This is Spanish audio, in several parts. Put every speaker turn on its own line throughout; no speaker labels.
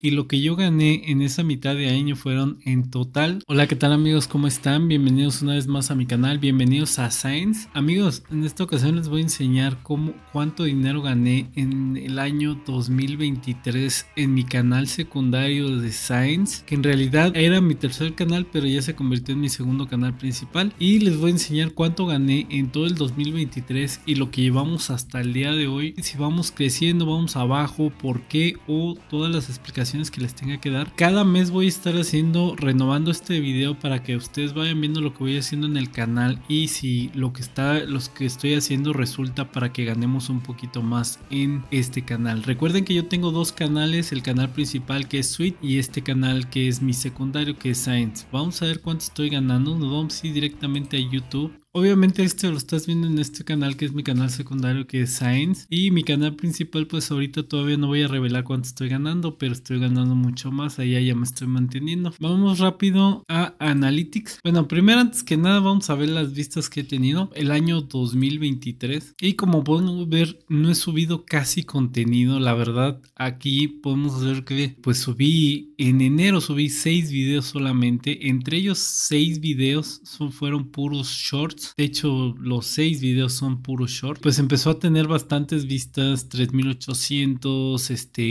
y lo que yo gané en esa mitad de año fueron en total. Hola, ¿qué tal amigos? ¿Cómo están? Bienvenidos una vez más a mi canal, bienvenidos a Science. Amigos, en esta ocasión les voy a enseñar cómo, cuánto dinero gané en el año 2023 en mi canal secundario de Science, que en realidad era mi tercer canal, pero ya se convirtió en mi segundo canal principal. Y les voy a enseñar cuánto gané en todo el 2023 y lo que llevamos hasta el día de hoy. Si vamos creciendo, vamos abajo, por qué o todas las explicaciones que les tenga que dar. Cada mes voy a estar haciendo, renovando este vídeo para que ustedes vayan viendo lo que voy haciendo en el canal y si lo que está, los que estoy haciendo resulta para que ganemos un poquito más en este canal. Recuerden que yo tengo dos canales, el canal principal que es Sweet y este canal que es mi secundario que es Science. Vamos a ver cuánto estoy ganando, nos vamos directamente a YouTube. Obviamente esto lo estás viendo en este canal que es mi canal secundario que es Science y mi canal principal pues ahorita todavía no voy a revelar cuánto estoy ganando pero estoy ganando mucho más, ahí ya me estoy manteniendo. Vamos rápido a Analytics. Bueno, primero antes que nada vamos a ver las vistas que he tenido el año 2023 y como pueden ver no he subido casi contenido, la verdad aquí podemos ver que pues subí en enero subí 6 videos solamente, entre ellos 6 videos fueron puros shorts de hecho, los seis videos son puros short Pues empezó a tener bastantes vistas, 3.800, este,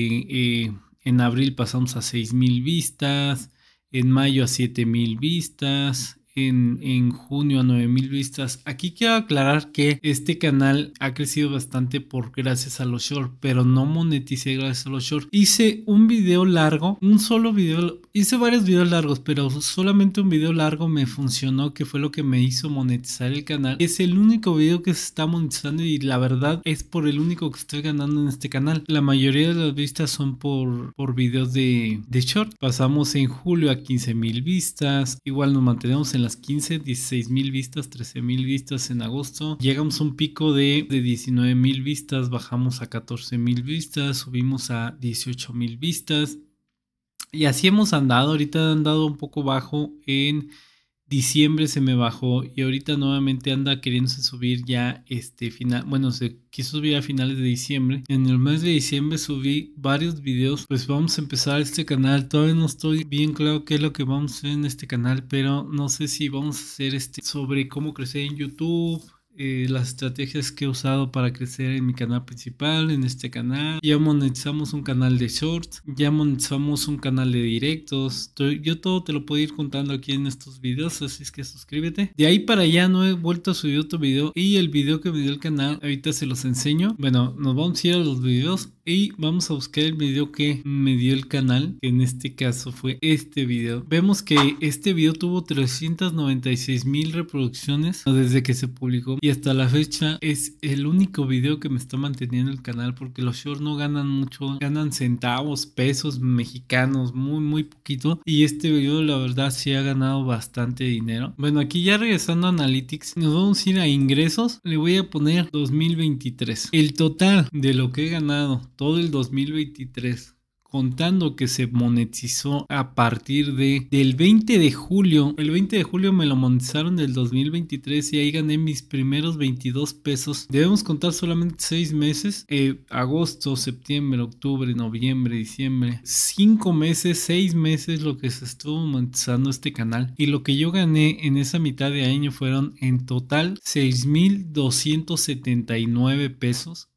eh, en abril pasamos a 6.000 vistas. En mayo a 7000 vistas, en, junio a 9000 vistas. Aquí quiero aclarar que este canal ha crecido bastante por gracias a los short pero no moneticé gracias a los short Hice un video largo, un solo video, hice varios videos largos, pero solamente un video largo me funcionó, que fue lo que me hizo monetizar el canal. Es el único video que se está monetizando y la verdad es por el único que estoy ganando en este canal. La mayoría de las vistas son por, por videos de, de short. Pasamos en julio a 15.000 vistas. Igual nos mantenemos en la 15, 16 mil vistas, 13 mil vistas en agosto. Llegamos a un pico de, de 19 mil vistas, bajamos a 14 mil vistas, subimos a 18 mil vistas. Y así hemos andado, ahorita han dado un poco bajo en diciembre se me bajó y ahorita nuevamente anda queriéndose subir ya este final, bueno, se quiso subir a finales de diciembre. En el mes de diciembre subí varios videos, pues vamos a empezar este canal. Todavía no estoy bien claro qué es lo que vamos a hacer en este canal, pero no sé si vamos a hacer este sobre cómo crecer en YouTube eh, las estrategias que he usado para crecer en mi canal principal, en este canal. Ya monetizamos un canal de shorts, ya monetizamos un canal de directos. Yo todo te lo puedo ir contando aquí en estos videos, así es que suscríbete. De ahí para allá no he vuelto a subir otro video y el video que me dio el canal ahorita se los enseño. Bueno, nos vamos a ir a los videos y vamos a buscar el video que me dio el canal, en este caso fue este video. Vemos que este video tuvo 396 mil reproducciones desde que se publicó y hasta la fecha es el único video que me está manteniendo el canal porque los shorts no ganan mucho, ganan centavos, pesos mexicanos, muy muy poquito y este video la verdad sí ha ganado bastante dinero. Bueno, aquí ya regresando a Analytics, nos vamos a ir a ingresos, le voy a poner 2023. El total de lo que he ganado todo el 2023 contando que se monetizó a partir de del 20 de julio. El 20 de julio me lo monetizaron del 2023 y ahí gané mis primeros 22 pesos. Debemos contar solamente 6 meses. Eh, agosto, septiembre, octubre, noviembre, diciembre. 5 meses, 6 meses lo que se estuvo monetizando este canal. Y lo que yo gané en esa mitad de año fueron en total 6.279 pesos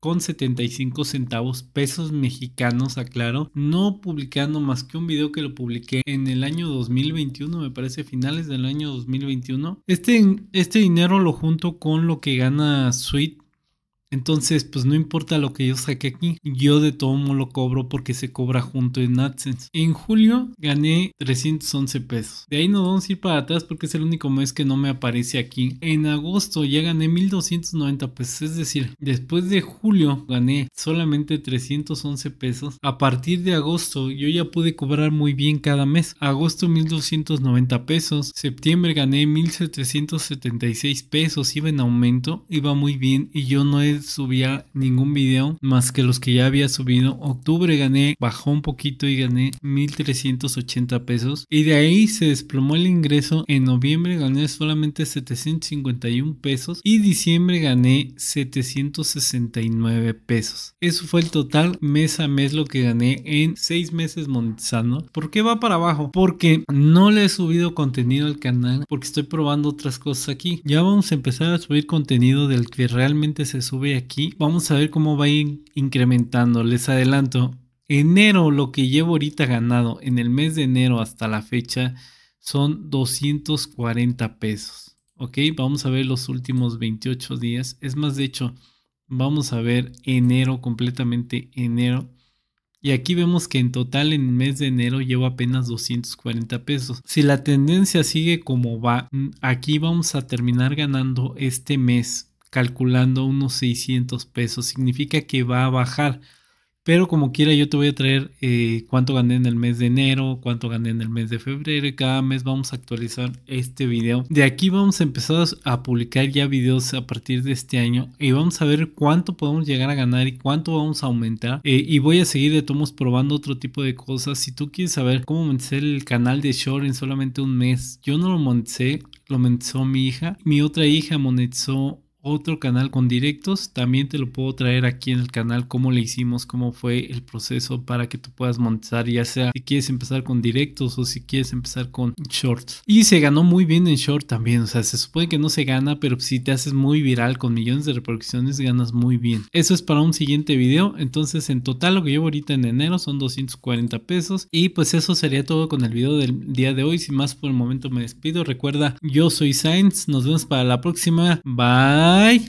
con 75 centavos pesos mexicanos, aclaro, no publicando más que un video que lo publiqué en el año 2021, me parece finales del año 2021. Este, este dinero lo junto con lo que gana Sweet entonces, pues no importa lo que yo saque aquí, yo de todo modo lo cobro porque se cobra junto en AdSense. En julio gané 311 pesos. De ahí no vamos a ir para atrás porque es el único mes que no me aparece aquí. En agosto ya gané 1290 pesos, es decir, después de julio gané solamente 311 pesos. A partir de agosto yo ya pude cobrar muy bien cada mes. Agosto 1290 pesos, septiembre gané 1776 pesos, iba en aumento, iba muy bien y yo no he subía ningún video más que los que ya había subido. Octubre gané, bajó un poquito y gané 1.380 pesos. Y de ahí se desplomó el ingreso. En noviembre gané solamente 751 pesos y diciembre gané 769 pesos. Eso fue el total mes a mes lo que gané en 6 meses monetizando. ¿Por qué va para abajo? Porque no le he subido contenido al canal porque estoy probando otras cosas aquí. Ya vamos a empezar a subir contenido del que realmente se sube aquí. Vamos a ver cómo va a ir incrementando. Les adelanto, enero, lo que llevo ahorita ganado en el mes de enero hasta la fecha son 240 pesos. Ok, vamos a ver los últimos 28 días. Es más, de hecho, vamos a ver enero, completamente enero. Y aquí vemos que en total en el mes de enero llevo apenas 240 pesos. Si la tendencia sigue como va, mm, aquí vamos a terminar ganando este mes calculando unos 600 pesos. Significa que va a bajar. Pero como quiera, yo te voy a traer eh, cuánto gané en el mes de enero, cuánto gané en el mes de febrero. cada mes vamos a actualizar este video. De aquí vamos a empezar a publicar ya videos a partir de este año. Y vamos a ver cuánto podemos llegar a ganar y cuánto vamos a aumentar. Eh, y voy a seguir de tomos probando otro tipo de cosas. Si tú quieres saber cómo monetizar el canal de Short en solamente un mes, yo no lo monté lo monetizó mi hija. Mi otra hija monetizó otro canal con directos, también te lo puedo traer aquí en el canal cómo le hicimos, cómo fue el proceso para que tú puedas montar. ya sea si quieres empezar con directos o si quieres empezar con shorts. Y se ganó muy bien en short también, o sea, se supone que no se gana, pero si te haces muy viral con millones de reproducciones, ganas muy bien. Eso es para un siguiente video, entonces en total lo que llevo ahorita en enero son 240 pesos y pues eso sería todo con el video del día de hoy, sin más por el momento me despido, recuerda, yo soy Sainz, nos vemos para la próxima, bye. Bye.